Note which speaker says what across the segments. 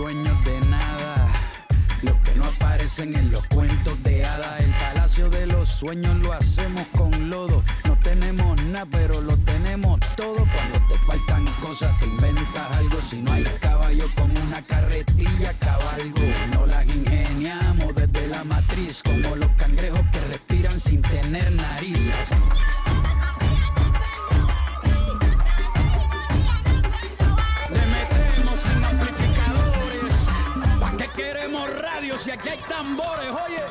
Speaker 1: dueños de nada. Los que no aparecen en los cuentos de hadas. El palacio de los
Speaker 2: sueños lo hacemos con lodo. No tenemos nada, pero lo tenemos todo. Cuando
Speaker 1: te faltan cosas, te inventas algo. Si no hay caballo con una carretilla, cabalgo. No las ingeniamos desde la matriz, como los cangrejos que respiran
Speaker 3: sin tener narices.
Speaker 2: aquí hay tambores, oye.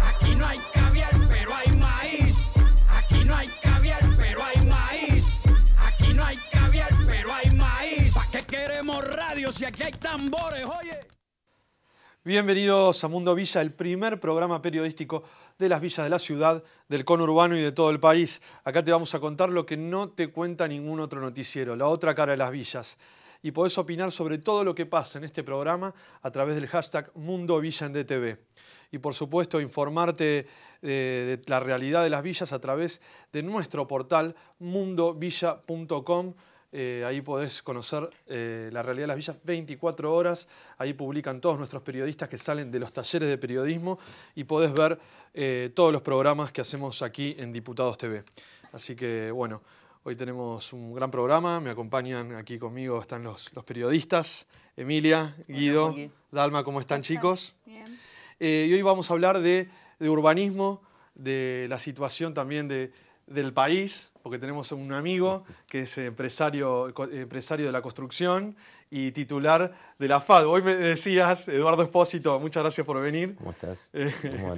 Speaker 2: Aquí no hay caviar, pero hay maíz. Aquí no hay caviar, pero hay maíz. Aquí no hay caviar, pero hay maíz. ¿Para qué queremos radio si aquí hay tambores, oye?
Speaker 4: Bienvenidos a Mundo Villa, el primer programa periodístico de las villas de la ciudad, del conurbano y de todo el país. Acá te vamos a contar lo que no te cuenta ningún otro noticiero, la otra cara de las villas y podés opinar sobre todo lo que pasa en este programa a través del hashtag Mundo Villa en DTV. Y por supuesto, informarte eh, de, la realidad de las villas a través de nuestro portal mundovilla.com. Eh, ahí podés conocer eh, la realidad de las villas 24 horas. Ahí publican todos nuestros periodistas que salen de los talleres de periodismo y podés ver todos los programas que hacemos aquí en Diputados TV. Así que, bueno, Hoy tenemos un gran programa, me acompañan aquí conmigo, están los, periodistas, Emilia, Guido, Dalma, ¿cómo están chicos? Bien. Eh, y hoy vamos a hablar de, urbanismo, de la situación también de, del país, porque tenemos un amigo que es empresario, empresario de la construcción y titular de la FAD. Hoy me decías, Eduardo Espósito, muchas gracias por venir.
Speaker 1: ¿Cómo estás?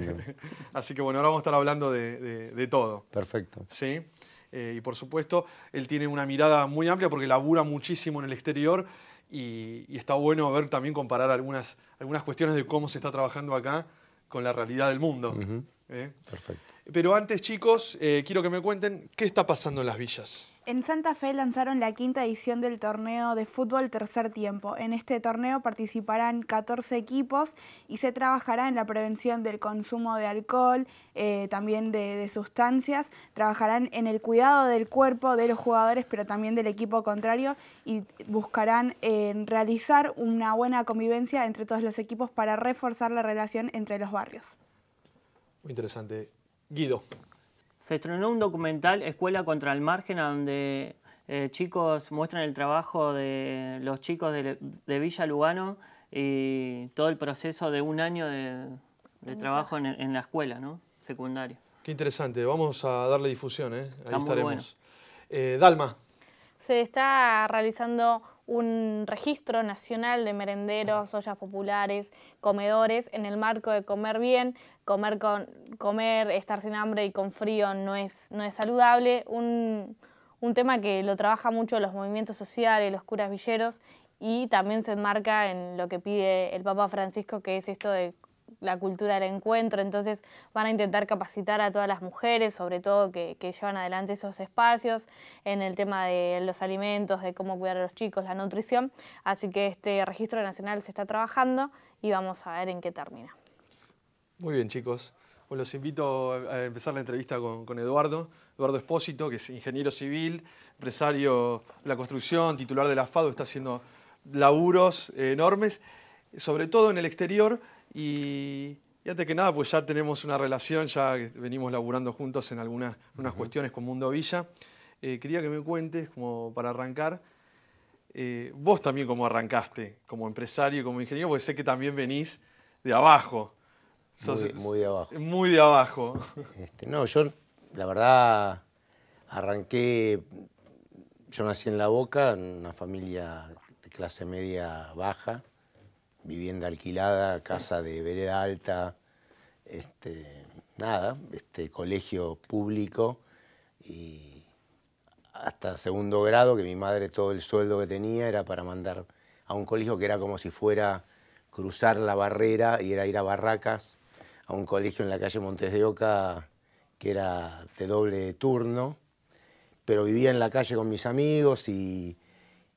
Speaker 4: Así que bueno, ahora vamos a estar hablando de, de todo. Perfecto. Sí. Eh, y por supuesto, él tiene una mirada muy amplia porque labura muchísimo en el exterior y, está bueno ver también comparar algunas, cuestiones de cómo se está trabajando acá con la realidad del mundo. ¿eh? Perfecto. Pero antes, chicos, eh, quiero que me cuenten qué está pasando en las villas.
Speaker 2: En Santa Fe lanzaron la quinta edición del torneo de fútbol tercer tiempo. En este torneo participarán 14 equipos y se trabajará en la prevención del consumo de alcohol, eh, también de, sustancias. Trabajarán en el cuidado del cuerpo de los jugadores, pero también del equipo contrario y buscarán eh, realizar una buena convivencia entre todos los equipos para reforzar la relación entre los barrios.
Speaker 4: Muy interesante. Guido. Se estrenó un documental, Escuela contra el Margen, donde eh, chicos
Speaker 3: muestran el trabajo de los chicos de, Villa Lugano y
Speaker 4: todo el proceso de un año de, trabajo en, la escuela, ¿no? Secundaria. Qué interesante, vamos a darle difusión, ¿eh? Ahí estaremos. Eh, Dalma.
Speaker 3: Se está realizando un registro nacional de merenderos, ollas populares, comedores, en el marco de comer bien, comer, con, comer estar sin hambre y con frío no es, no es saludable, un, un tema que lo trabaja mucho los movimientos sociales, los curas villeros, y también se enmarca en lo que pide el Papa Francisco, que es esto de la cultura del encuentro, entonces van a intentar capacitar a todas las mujeres, sobre todo que, llevan adelante esos espacios, en el tema de los alimentos, de cómo cuidar a los chicos, la nutrición. Así que este registro nacional se está trabajando y vamos a ver en qué termina.
Speaker 4: Muy bien, chicos. Os los invito a empezar la entrevista con, con, Eduardo. Eduardo Espósito, que es ingeniero civil, empresario de la construcción, titular de la FADO, está haciendo laburos eh, enormes, sobre todo en el exterior. Y, antes que nada, pues ya tenemos una relación, ya venimos laburando juntos en algunas cuestiones con Mundo Villa. Eh, quería que me cuentes, como para arrancar, eh, vos también cómo arrancaste como empresario y como ingeniero, porque sé que también venís de abajo. muy, de abajo. Muy de abajo.
Speaker 1: Este, no, yo la verdad arranqué, yo nací en La Boca, en una familia de clase media baja, vivienda alquilada, casa de vereda alta, este, nada, este, colegio público y hasta segundo grado, que mi madre todo el sueldo que tenía era para mandar a un colegio que era como si fuera cruzar la barrera y era ir a Barracas, a un colegio en la calle Montes de Oca que era de doble turno, pero vivía en la calle con mis amigos y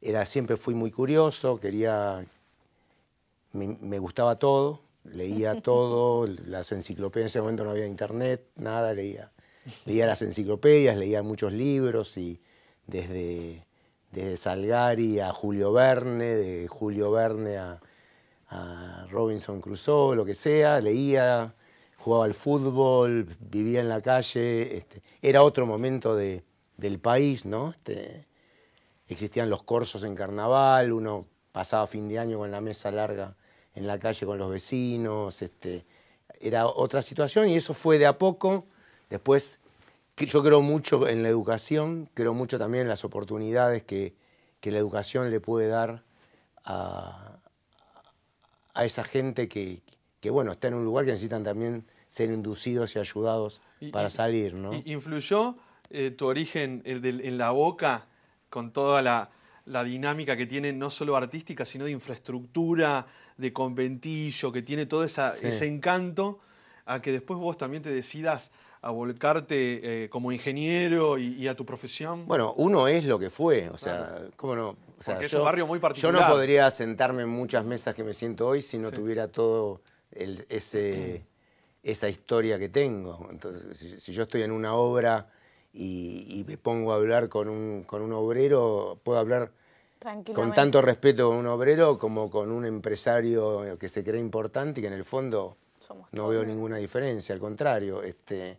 Speaker 1: era, siempre fui muy curioso, quería me, gustaba todo, leía todo, las enciclopedias, en ese momento no había internet, nada, leía, leía las enciclopedias, leía muchos libros y desde, Salgari a Julio Verne, de Julio Verne a, Robinson Crusoe, lo que sea, leía, jugaba al fútbol, vivía en la calle, este, era otro momento del país, ¿no? Este, existían los corsos en carnaval, uno pasaba fin de año con la mesa larga en la calle con los vecinos, este, era otra situación y eso fue de a poco. Después, yo creo mucho en la educación, creo mucho también en las oportunidades que, la educación le puede dar a, esa gente que, bueno, está en un lugar que necesitan también ser inducidos y ayudados para salir, ¿no?
Speaker 4: ¿Influyó eh, tu origen en la boca con toda la, la dinámica que tiene no solo artística, sino de infraestructura, de conventillo, que tiene todo ese encanto, a que después vos también te decidas a volcarte eh, como ingeniero y, a tu profesión?
Speaker 1: Bueno, uno es lo que fue, o sea, ¿cómo no? es un barrio muy particular. Yo no podría sentarme en muchas mesas que me siento hoy si no tuviera todo ese, esa historia que tengo. Entonces, si, yo estoy en una obra y, me pongo a hablar con un, con un obrero, puedo hablar con tanto respeto con un obrero como con un empresario que se cree importante y que en el fondo no veo ninguna diferencia, al contrario. Este,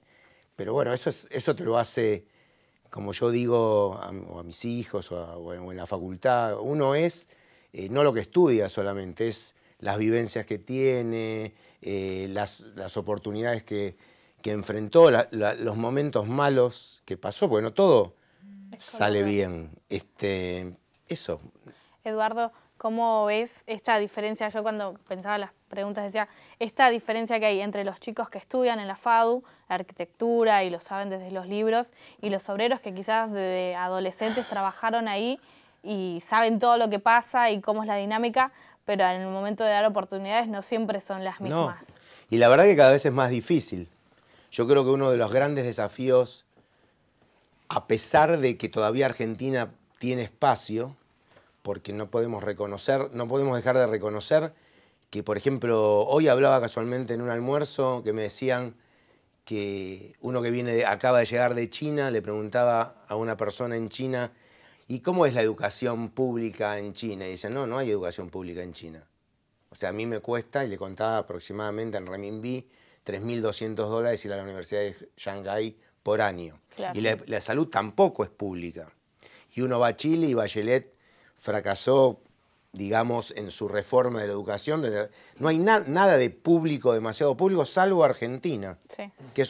Speaker 1: pero bueno, eso, eso te lo hace, como yo digo, a, mis hijos o, en la facultad. Uno es eh, no lo que estudia solamente, es las vivencias que tiene, eh, las, oportunidades que, enfrentó, los momentos malos que pasó, bueno, todo sale bien. Este,
Speaker 3: Eduardo, ¿cómo ves esta diferencia? Yo cuando pensaba las preguntas decía, esta diferencia que hay entre los chicos que estudian en la FADU, la arquitectura y lo saben desde los libros, y los obreros que quizás desde adolescentes trabajaron ahí y saben todo lo que pasa y cómo es la dinámica, pero en el momento de dar oportunidades no siempre son las mismas.
Speaker 1: Y la verdad que cada vez es más difícil. Yo creo que uno de los grandes desafíos, a pesar de que todavía Argentina tiene espacio, porque no podemos reconocer, no podemos dejar de reconocer que, por ejemplo, hoy hablaba casualmente en un almuerzo que me decían que uno que viene acaba de llegar de China le preguntaba a una persona en China ¿y cómo es la educación pública en China? Y dice, no, no hay educación pública en China. O sea, a mí me cuesta, y le contaba aproximadamente en renminbi, 3.200 dólares ir a la Universidad de Shanghái por año. Y la, salud tampoco es pública. Y uno va a Chile y Bachelet fracasó, digamos, en su reforma de la educación. No hay nada de público, demasiado público, salvo Argentina, sí. que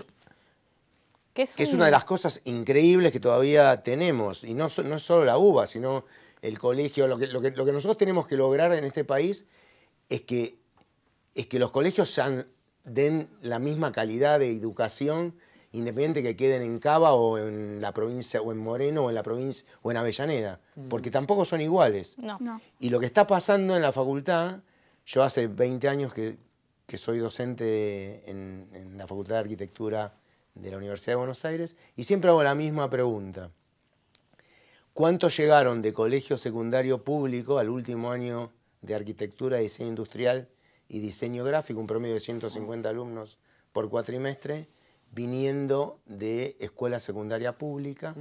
Speaker 1: es una de las cosas increíbles que todavía tenemos. Y no, es solo la UBA, sino el colegio. Lo que, nosotros tenemos que lograr en este país es es que los colegios den la misma calidad de educación independiente que queden en Cava o en la provincia, o en Moreno, o en la provincia, o en Avellaneda, mm. porque tampoco son iguales. Y lo que está pasando en la facultad, yo hace 20 años que, soy docente en, en la Facultad de Arquitectura de la Universidad de Buenos Aires, y siempre hago la misma pregunta. ¿Cuántos llegaron de colegio secundario público al último año de arquitectura, diseño industrial y diseño gráfico, un promedio de 150 alumnos por cuatrimestre? viniendo de escuela secundaria pública,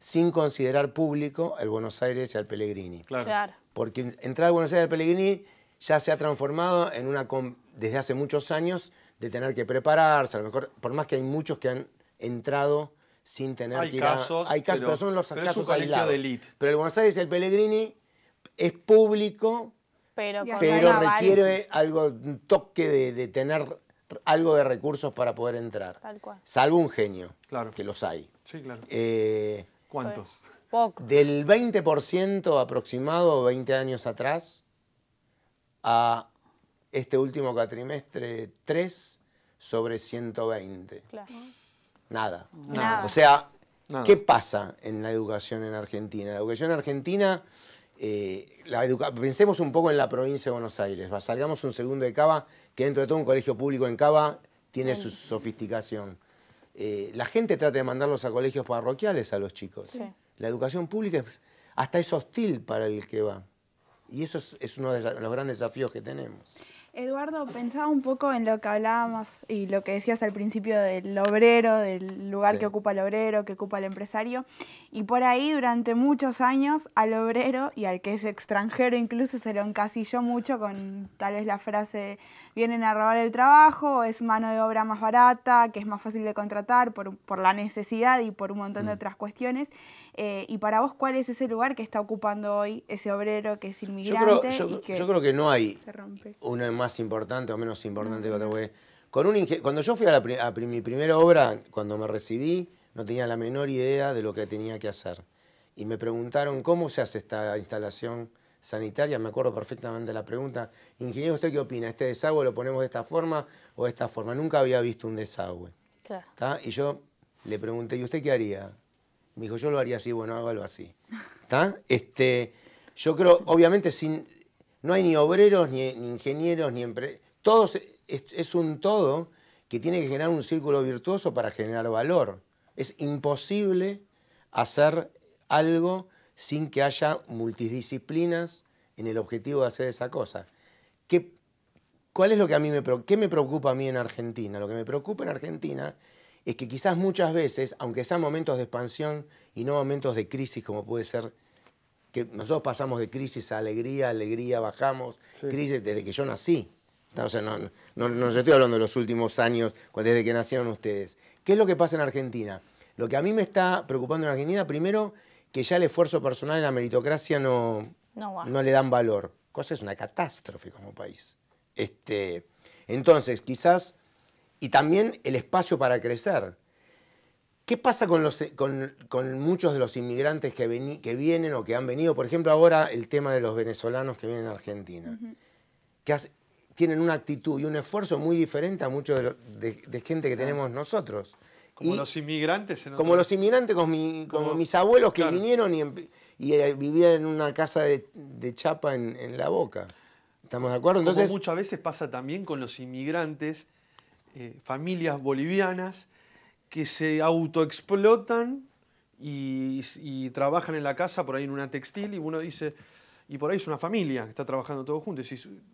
Speaker 1: sin considerar público el Buenos Aires y el Pellegrini. Claro. Porque entrar al Buenos Aires y al Pellegrini ya se ha transformado en una desde hace muchos años de tener que prepararse, a lo mejor, por más que hay muchos que han entrado sin tener que ir Hay casos, pero, son los casos es Pero el Buenos Aires y el Pellegrini es público,
Speaker 3: pero, requiere
Speaker 1: algo, un toque de tener algo de recursos para poder entrar. Tal Salvo un genio, claro. que los hay. Sí, claro. Eh, ¿Cuántos? Pues, poco Del 20% aproximado, 20 años atrás, a este último cuatrimestre, 3 sobre 120. Claro. Nada. O sea, ¿qué pasa en la educación en Argentina? La educación en Argentina... Eh, pensemos un poco en la provincia de Buenos Aires, salgamos un segundo de Cava que dentro de todo un colegio público en Cava tiene su sofisticación. Eh, la gente trata de mandarlos a colegios parroquiales a los chicos. La educación pública hasta es hostil para el que va. Y eso es uno de los grandes desafíos que tenemos.
Speaker 2: Eduardo, pensaba un poco en lo que hablábamos y lo que decías al principio del obrero, del lugar que ocupa el obrero, que ocupa el empresario. Y por ahí, durante muchos años, al obrero y al que es extranjero incluso se lo encasilló mucho con tal vez la frase vienen a robar el trabajo, es mano de obra más barata, que es más fácil de contratar por, la necesidad y por un montón de mm. otras cuestiones. Eh, y para vos, ¿cuál es ese lugar que está ocupando hoy ese obrero que es inmigrante? Yo creo, que,
Speaker 1: no hay es más importante o menos importante que otra. cuando yo fui a, mi primera obra, cuando me recibí, no tenía la menor idea de lo que tenía que hacer. Y me preguntaron cómo se hace esta instalación sanitaria, me acuerdo perfectamente la pregunta, ingeniero, ¿usted qué opina? ¿Este desagüe lo ponemos de esta forma o de esta forma? Nunca había visto un desagüe. Y yo le pregunté, ¿y usted qué haría? Me dijo, yo lo haría así, bueno, hágalo así. ¿Está? Este, yo creo, obviamente, sin, no hay ni obreros, ni, ingenieros, ni empresarios. Todos, es, un todo que tiene que generar un círculo virtuoso para generar valor. Es imposible hacer algo sin que haya multidisciplinas en el objetivo de hacer esa cosa. ¿Qué, ¿Cuál es lo que a mí me, qué me preocupa a mí en Argentina? Lo que me preocupa en Argentina es que quizás muchas veces, aunque sean momentos de expansión y no momentos de crisis como puede ser, que nosotros pasamos de crisis a alegría, alegría, bajamos, crisis desde que yo nací. O sea, no, no, estoy hablando de los últimos años, desde que nacieron ustedes. ¿Qué es lo que pasa en Argentina? Lo que a mí me está preocupando en Argentina, primero, que ya el esfuerzo personal en la meritocracia no, no, no le dan valor. Cosa es una catástrofe como país. Este, entonces, quizás y también el espacio para crecer. ¿Qué pasa con, los, con, muchos de los inmigrantes que, que, vienen o que han venido? Por ejemplo, ahora el tema de los venezolanos que vienen a Argentina, que tienen una actitud y un esfuerzo muy diferente a muchos de, gente que tenemos nosotros.
Speaker 4: Como los inmigrantes. En como los inmigrantes,
Speaker 1: como, mis abuelos que vinieron y, eh, vivían en una
Speaker 4: casa de, chapa en, la boca. ¿Estamos de acuerdo? Entonces, muchas veces pasa también con los inmigrantes eh, familias bolivianas que se autoexplotan y, y trabajan en la casa, por ahí en una textil, y uno dice, y por ahí es una familia que está trabajando todos juntos.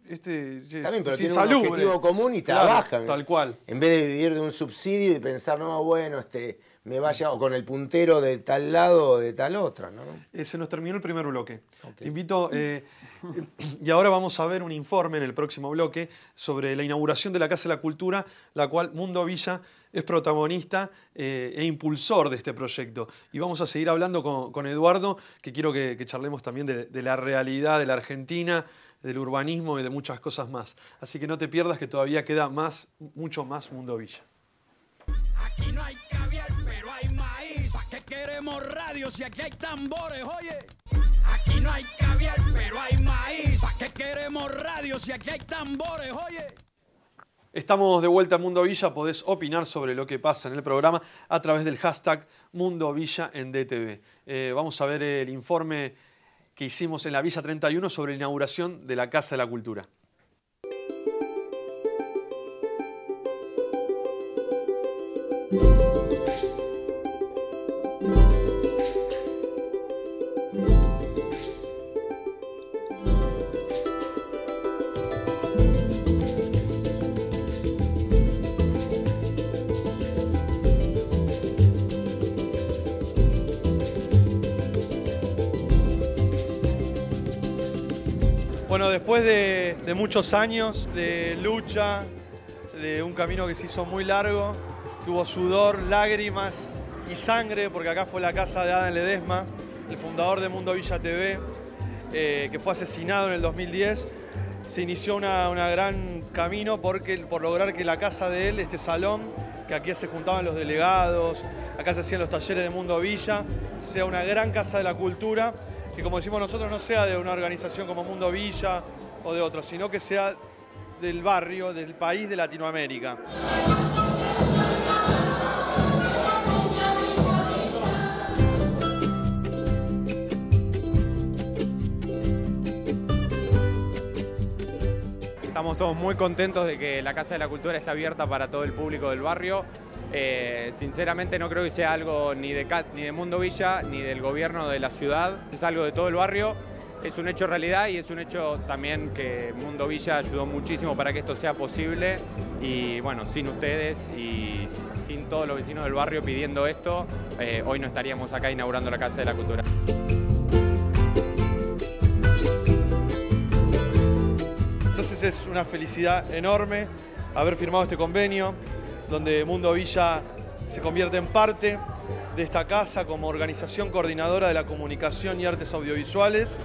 Speaker 4: este, si, También, pero objetivo eh.
Speaker 1: común y trabaja. ¿eh? Tal cual. En vez de vivir de un subsidio y pensar, no, bueno, este,
Speaker 4: me vaya o con el puntero de tal lado o de tal otra. ¿no? Eh, se nos terminó el primer bloque. Te invito, y ahora vamos a ver un informe en el próximo bloque sobre la inauguración de la Casa de la Cultura, la cual Mundo Villa es protagonista eh, e impulsor de este proyecto. Y vamos a seguir hablando con, Eduardo, que quiero que, charlemos también de, la realidad de la Argentina, del urbanismo y de muchas cosas más. Así que no te pierdas que todavía queda más, mucho más Mundo Villa.
Speaker 2: Aquí no hay pero hay maíz. queremos aquí hay tambores, oye? Aquí no hay pero hay maíz. queremos aquí hay tambores, oye?
Speaker 4: Estamos de vuelta a Mundo Villa, podés opinar sobre lo que pasa en el programa a través del hashtag Mundo Villa en DTV. Eh, vamos a ver el informe que hicimos en la Villa 31 sobre la inauguración de la Casa de la Cultura. Bueno, después de, muchos años de lucha, de un camino que se hizo muy largo, tuvo sudor, lágrimas y sangre, porque acá fue la casa de Adán Ledesma, el fundador de Mundo Villa TV, eh, que fue asesinado en el 2010. Se inició un una gran camino porque, por lograr que la casa de él, este salón, que aquí se juntaban los delegados, acá se hacían los talleres de Mundo Villa, sea una gran casa de la cultura que como decimos nosotros no sea de una organización como Mundo Villa o de otra, sino que sea del barrio, del país de Latinoamérica.
Speaker 1: Estamos todos muy contentos de que la Casa de la Cultura está abierta para todo el público del barrio. Eh, sinceramente no creo que sea algo ni de, ni de Mundo Villa ni del gobierno de la ciudad, es algo de todo el barrio, es un hecho realidad y es un hecho también que Mundo Villa ayudó muchísimo para que esto sea posible y bueno, sin ustedes y sin todos los vecinos del barrio pidiendo
Speaker 4: esto, eh, hoy no estaríamos acá inaugurando la Casa de la Cultura. Entonces es una felicidad enorme haber firmado este convenio, donde Mundo Villa se convierte en parte de esta casa como organización coordinadora de la comunicación y artes audiovisuales.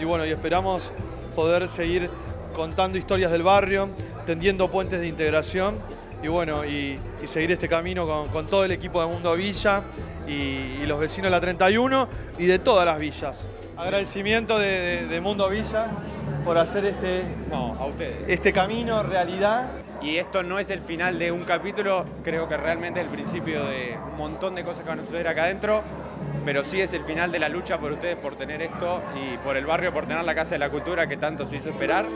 Speaker 4: Y bueno, y esperamos poder seguir contando historias del barrio, tendiendo puentes de integración y bueno, y, seguir este camino con, todo el equipo de Mundo Villa y, los vecinos de la 31 y de todas las villas. Agradecimiento de, Mundo Villa por hacer este, este camino realidad y esto no es el final de un capítulo, creo que realmente es el principio de un
Speaker 1: montón de cosas que van a suceder acá adentro, pero sí es el final de la lucha por ustedes por tener esto y por el barrio por tener la Casa de la Cultura que tanto se hizo esperar.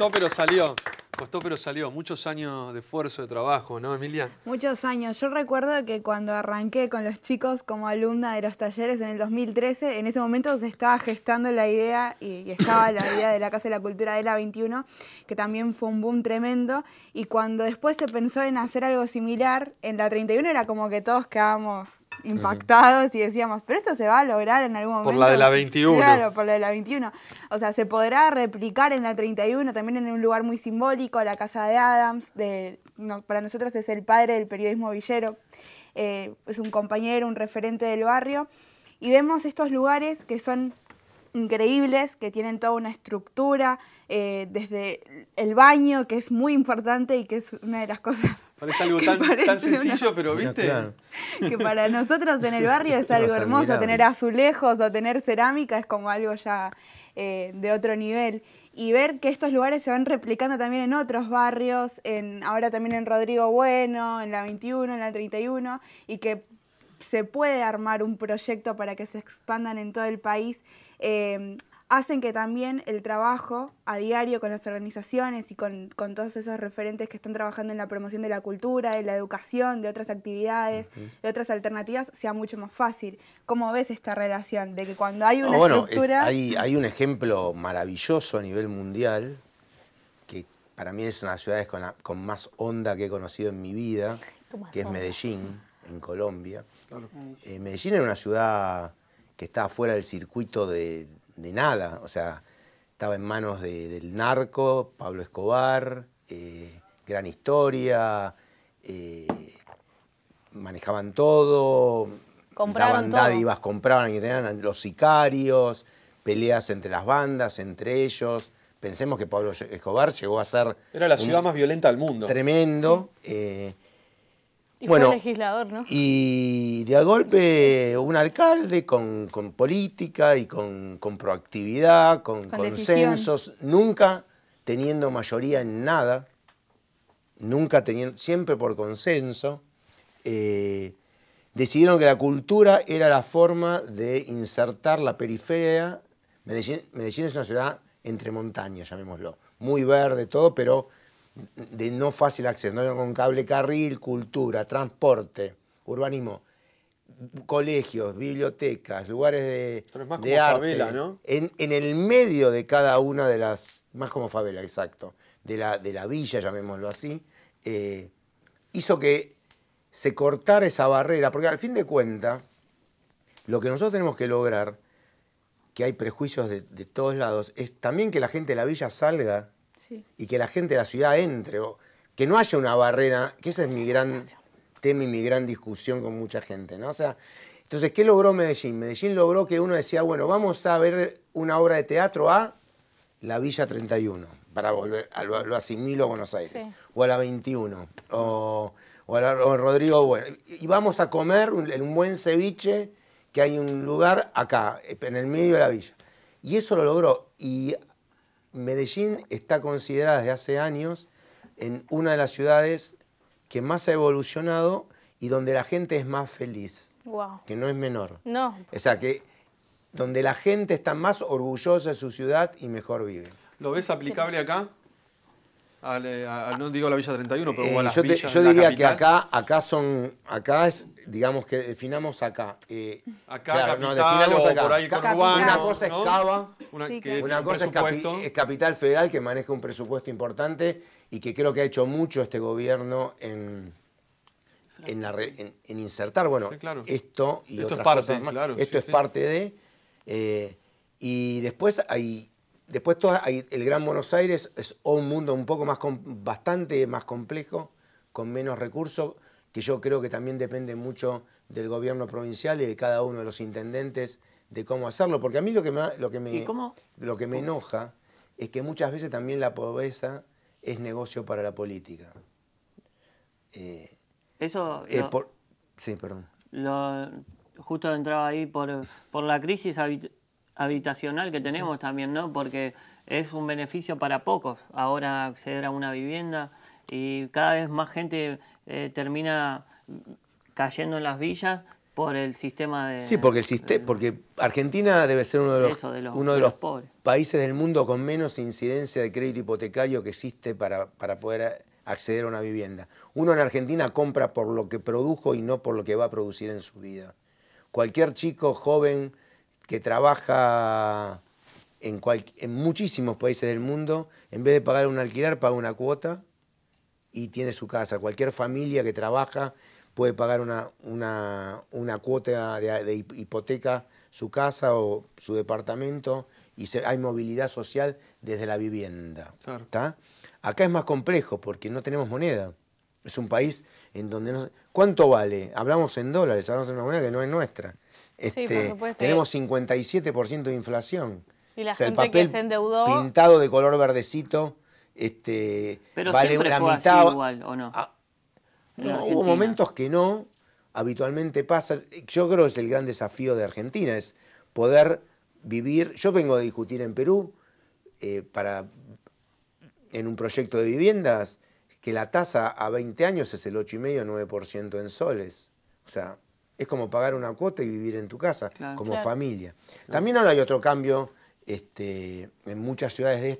Speaker 4: Costó, pero salió. Costó, pero salió. Muchos años de esfuerzo, de trabajo, ¿no, Emilia?
Speaker 2: Muchos años. Yo recuerdo que cuando arranqué con los chicos como alumna de los talleres en el 2013, en ese momento se estaba gestando la idea y, estaba la idea de la Casa de la Cultura de la 21, que también fue un boom tremendo. Y cuando después se pensó en hacer algo similar, en la 31 era como que todos quedábamos impactados y decíamos, pero esto se va a lograr en algún momento. Por la de la 21. Claro, por la de la 21. O sea, se podrá replicar en la 31, también en un lugar muy simbólico, la casa de Adams, de, para nosotros es el padre del periodismo villero, eh, es un compañero, un referente del barrio, y vemos estos lugares que son increíbles que tienen toda una estructura, eh, desde el baño, que es muy importante y que es una de las cosas.
Speaker 4: Parece algo tan, sencillo, pero viste. Que
Speaker 2: para nosotros en el barrio es algo hermoso, tener azulejos o tener cerámica es como algo ya eh, de otro nivel. Y ver que estos lugares se van replicando también en otros barrios, en, ahora también en Rodrigo Bueno, en la 21, en la 31, y que se puede armar un proyecto para que se expandan en todo el país, em, hacen que también el trabajo a diario con las organizaciones y con, todos esos referentes que están trabajando en la promoción de la cultura, de la educación, de otras actividades, de otras alternativas, sea mucho más fácil. ¿Cómo ves esta relación? De que cuando hay una hay, hay
Speaker 1: un ejemplo maravilloso a nivel mundial, que para mí es una de las ciudades con, con más onda que he conocido en mi vida, que es Medellín en Colombia. Eh, Medellín era una ciudad que estaba fuera del circuito de, nada, o sea, estaba en manos del narco, Pablo Escobar, eh, gran historia, eh, manejaban todo,
Speaker 3: compraban dádivas,
Speaker 1: compraban y tenían los sicarios, peleas entre las bandas, entre ellos. Pensemos que Pablo Escobar llegó a ser... Era la ciudad más violenta del mundo. Tremendo. Y
Speaker 3: legislador, ¿no?
Speaker 1: Y de a golpe un alcalde con, política y con, proactividad, con, consensos, nunca teniendo mayoría en nada, nunca teniendo, siempre por consenso, eh, decidieron que la cultura era la forma de insertar la periferia. Medellín, Medellín es una ciudad entre montañas, llamémoslo, muy verde todo, pero de no fácil acceso, con cable carril, cultura, transporte, urbanismo, colegios, bibliotecas, lugares de, Pero es más de como favela, ¿no? En, el medio de cada una de las, más como favela, exacto, de la, de la villa, llamémoslo así, eh, hizo que se cortara esa barrera, porque al fin de cuentas, lo que nosotros tenemos que lograr, que hay prejuicios de todos lados, es también que la gente de la villa salga y que la gente de la ciudad entre, o que no haya una barrera, que ese es mi gran tema y mi gran discusión con mucha gente, ¿no? sea, entonces, ¿qué logró Medellín? Medellín logró que uno decía, bueno, vamos a ver una obra de teatro a la Villa 31, para volver, a, lo, asimilo a Buenos Aires, o a la 21, o, a Rodrigo Bueno. Y vamos a comer un, un buen ceviche, que hay un lugar acá, en el medio de la villa. Y eso lo logró. Y Medellín está considerada desde hace años en una de las ciudades que más ha evolucionado y donde la gente es más feliz. Wow. Que no es menor. No. O sea, que donde la gente está más orgullosa de su ciudad y mejor vive.
Speaker 4: ¿Lo ves aplicable acá? Eh, no digo la Villa 31, pero eh, yo, yo diría que acá,
Speaker 1: acá son, acá es, digamos que definamos acá. acá, una cosa es Cava, una, cosa es, Capital Federal, que maneja un presupuesto importante y que creo que ha hecho mucho este gobierno en... En, insertar, bueno, esto y esto es parte, esto es parte de. Eh, y después hay Después el Gran Buenos Aires es un mundo un poco más, bastante más complejo, con menos recursos, que yo creo que también depende mucho del gobierno provincial y de cada uno de los intendentes de cómo hacerlo. Porque a mí lo que me, lo que me, lo que me enoja es que muchas veces también la pobreza es negocio para la política. Eh,
Speaker 3: Eso... Eh, sí, perdón. Lo, justo entraba ahí por, por la crisis habitual habitacional que tenemos también, ¿no? Porque es un beneficio para pocos ahora acceder a una vivienda y cada vez más gente eh, termina cayendo en las villas por el sistema de... Sí,
Speaker 1: porque, el porque Argentina debe ser uno de los, uno de los, pobres. países del mundo con menos incidencia de crédito hipotecario que existe para, para poder acceder a una vivienda. Uno en Argentina compra por lo que produjo y no por lo que va a producir en su vida. Cualquier chico joven que trabaja en, en muchísimos países del mundo, en vez de pagar un alquiler, paga una cuota y tiene su casa. Cualquier familia que trabaja puede pagar una, una, cuota de, hipoteca su casa o su departamento y hay movilidad social desde la vivienda. Acá es más complejo porque no tenemos moneda. Es un país en donde no... ¿Cuánto vale? Hablamos en dólares, hablamos en una moneda que no es nuestra.
Speaker 3: Este, tenemos
Speaker 1: 57% de inflación.
Speaker 3: Y la gente que se endeudó...
Speaker 1: pintado de color verdecito este, Pero vale mitad.
Speaker 3: igual, ¿o no? Ah,
Speaker 1: hubo momentos que no, habitualmente pasa. Yo creo que es el gran desafío de Argentina, es poder vivir. Yo vengo de discutir en Perú eh, para en un proyecto de viviendas que la tasa a 20 años es el 8,5 o 9% en soles. O sea, es como pagar una cuota y vivir en tu casa, como familia. También ahora hay otro cambio este, en muchas ciudades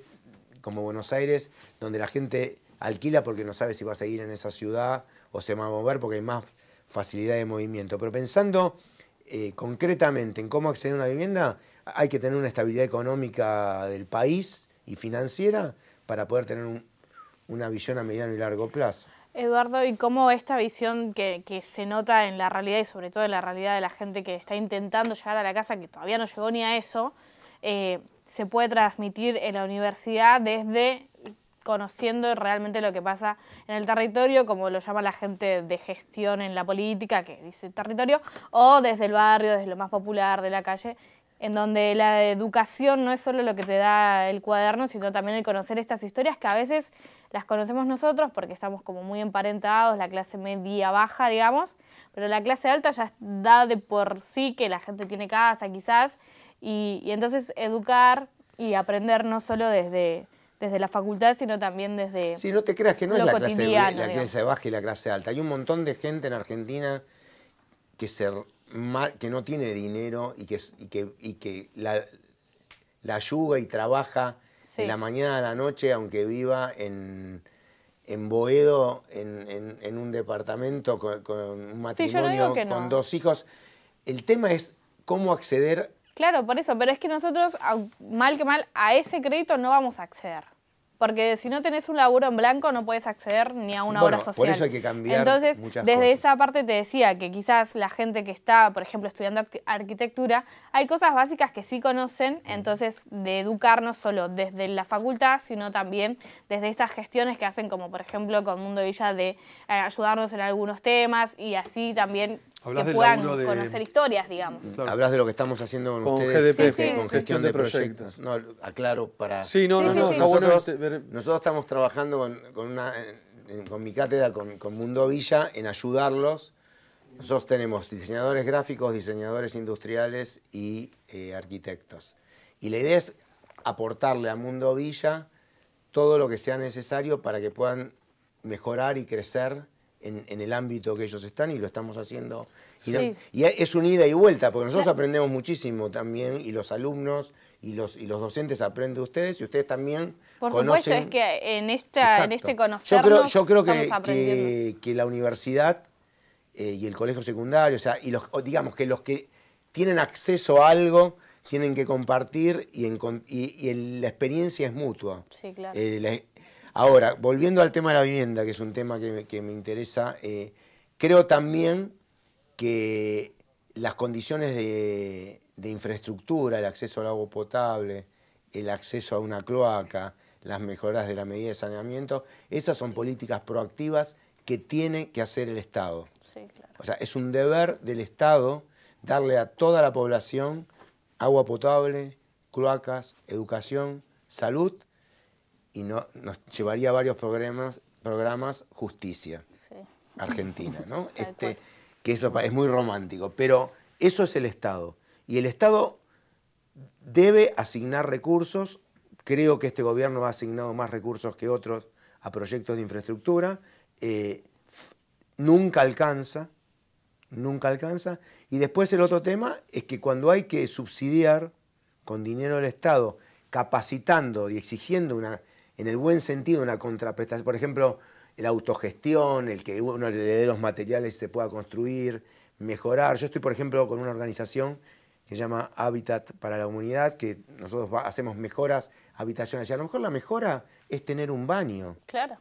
Speaker 1: como Buenos Aires, donde la gente alquila porque no sabe si va a seguir en esa ciudad o se va a mover porque hay más facilidad de movimiento. Pero pensando eh, concretamente en cómo acceder a una vivienda, hay que tener una estabilidad económica del país y financiera para poder tener una visión a mediano y largo plazo.
Speaker 3: Eduardo, ¿y cómo esta visión que, se nota en la realidad y sobre todo en la realidad de la gente que está intentando llegar a la casa, que todavía no llegó ni a eso, eh, se puede transmitir en la universidad desde conociendo realmente lo que pasa en el territorio, como lo llama la gente de gestión en la política, que dice territorio, o desde el barrio, desde lo más popular, de la calle, en donde la educación no es solo lo que te da el cuaderno, sino también el conocer estas historias que a veces las conocemos nosotros porque estamos como muy emparentados, la clase media baja, digamos, pero la clase alta ya da de por sí que la gente tiene casa quizás, y, entonces educar y aprender no solo desde, desde la facultad, sino también desde... si no
Speaker 1: te creas que no es la clase, baja y la clase alta. Hay un montón de gente en Argentina que, se, que no tiene dinero y que, que, la ayuda y trabaja de la mañana a la noche, aunque viva en, en Boedo, en, un departamento con, un matrimonio, con dos hijos. El tema es cómo acceder.
Speaker 3: Claro, por eso, pero es que nosotros, mal que mal, a ese crédito no vamos a acceder porque si no tenés un laburo en blanco no puedes acceder ni a una obra social. Por eso hay que
Speaker 1: cambiar. Entonces, desde esa
Speaker 3: parte te decía que quizás la gente que está, por ejemplo, estudiando arquitectura, hay cosas básicas que sí conocen, mm. entonces de educarnos solo desde la facultad, sino también desde estas gestiones que hacen, como por ejemplo con Mundo Villa, de eh, ayudarnos en algunos temas y así también Hablas de... conocer historias, digamos.
Speaker 1: Mm. Hablas de lo que estamos haciendo con ustedes con gestión de proyectos. aclaro para. Sí, no, no, no. Nosotros, nosotros, estamos trabajando con, mi cátedra, con, Mundo Villa, en ayudarlos. Nosotros tenemos diseñadores gráficos, diseñadores industriales y eh, arquitectos. Y la idea es aportarle a Mundo Villa todo lo que sea necesario para que puedan mejorar y crecer en, el ámbito que ellos están y lo estamos haciendo. Y, es un ida y vuelta, porque nosotros aprendemos muchísimo también y los alumnos y los, y los docentes aprenden ustedes y ustedes también Por supuesto, es
Speaker 3: que en, esta, este conocernos Yo creo, yo
Speaker 1: que, la universidad eh, y el colegio secundario, o sea, y los, digamos que los que tienen acceso a algo tienen que compartir y, la experiencia es mutua. Sí, claro. Eh, Ahora, volviendo al tema de la vivienda, que es un tema que, me interesa, eh, creo también que las condiciones de, de, infraestructura, el acceso al agua potable, el acceso a una cloaca, las mejoras de la medida de saneamiento, esas son políticas proactivas que tiene que hacer el Estado. Sí, claro. O sea, es un deber del Estado darle a toda la población agua potable, cloacas, educación, salud y no, nos llevaría a varios programas, programas Justicia Argentina, ¿no? este, que eso es muy romántico, pero eso es el Estado. Y el Estado debe asignar recursos, creo que este gobierno ha asignado más recursos que otros a proyectos de infraestructura, eh, nunca alcanza, nunca alcanza. Y después el otro tema es que cuando hay que subsidiar con dinero del Estado, capacitando y exigiendo una en el buen sentido una contraprestación. Por ejemplo, la autogestión, el que uno le dé los materiales y se pueda construir, mejorar. Yo estoy, por ejemplo, con una organización que se llama Hábitat para la Humanidad, que nosotros hacemos mejoras habitacionales. Y a lo mejor la mejora es tener un baño. Claro.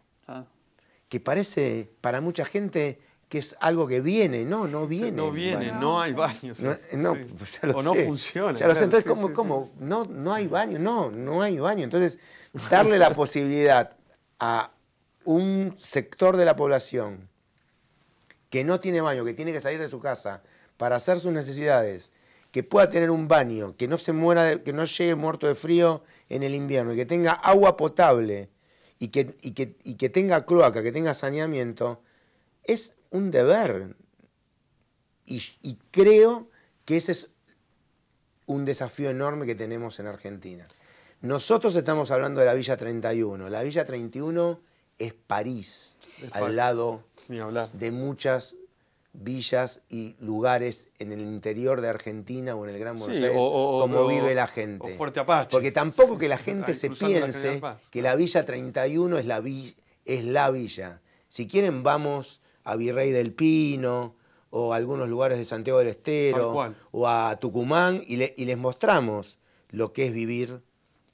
Speaker 1: Que parece para mucha gente que es algo que viene, no, no viene. No viene, no hay
Speaker 4: baños. No, pues o no funciona. Entonces, ¿cómo?
Speaker 1: No, no hay baño, no, no hay baño. Entonces, darle la posibilidad a un sector de la población que no tiene baño, que tiene que salir de su casa para hacer sus necesidades, que pueda tener un baño, que no se muera, que no llegue muerto de frío en el invierno, y que tenga agua potable y que, que, y que tenga cloaca, que tenga saneamiento, es un deber. Y, creo que ese es un desafío enorme que tenemos en Argentina. Nosotros estamos hablando de la Villa 31. La Villa 31 es París, al lado de muchas villas y lugares en el interior de Argentina o en el Gran Buenos Aires, como vive la gente. Fuerte Porque tampoco que la gente se piense que la Villa 31 es la, es la villa. Si quieren, vamos a Virrey del Pino o a algunos lugares de Santiago del Estero o a Tucumán y, les mostramos lo que es vivir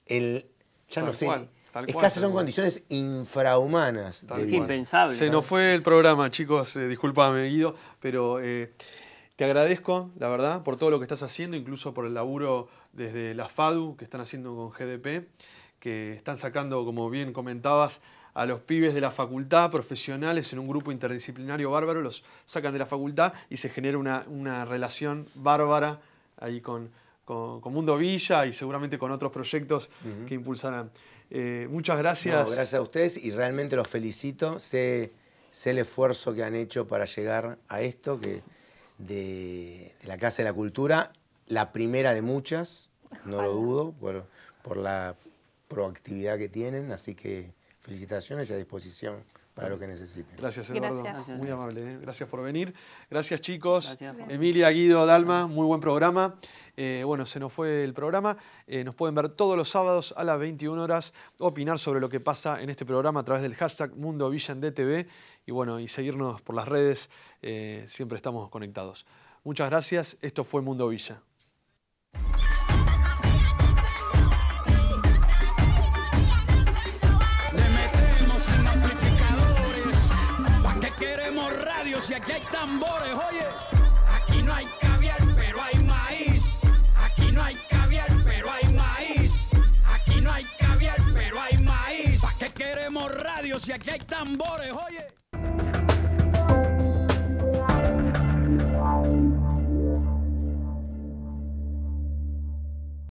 Speaker 1: el ya no sé cual. es son condiciones infrahumanas. Es impensable. Se nos
Speaker 4: fue el programa, chicos. Eh, disculpame, Guido, pero eh, te agradezco, la verdad, por todo lo que estás haciendo, incluso por el laburo desde la FADU que están haciendo con GDP, que están sacando, como bien comentabas, a los pibes de la facultad, profesionales, en un grupo interdisciplinario bárbaro, los sacan de la facultad y se genera una, relación bárbara ahí con, Mundo Villa y seguramente con otros proyectos que impulsarán. Eh, muchas gracias. gracias a
Speaker 1: ustedes y realmente los felicito. Sé, el esfuerzo que han hecho para llegar a esto, que de, la Casa de la Cultura, la primera de muchas, no lo dudo, por, por la proactividad que tienen,
Speaker 4: así que felicitaciones y a disposición para lo que necesiten. Gracias, Eduardo. Muy amable. ¿eh? Gracias por venir. Gracias, chicos. Emilia, Guido, Dalma, muy buen programa. Eh, bueno, se nos fue el programa. Eh, nos pueden ver todos los sábados a las 21 horas, opinar sobre lo que pasa en este programa a través del hashtag Mundo Villa en DTV. y bueno, y seguirnos por las redes. siempre estamos conectados. Muchas gracias. Esto fue Mundo Villa.
Speaker 2: tambores, oye. Aquí no hay caviar, pero hay maíz. Aquí no hay caviar, pero hay maíz. Aquí no hay caviar, pero hay maíz. ¿Para qué queremos radio si aquí hay tambores, oye?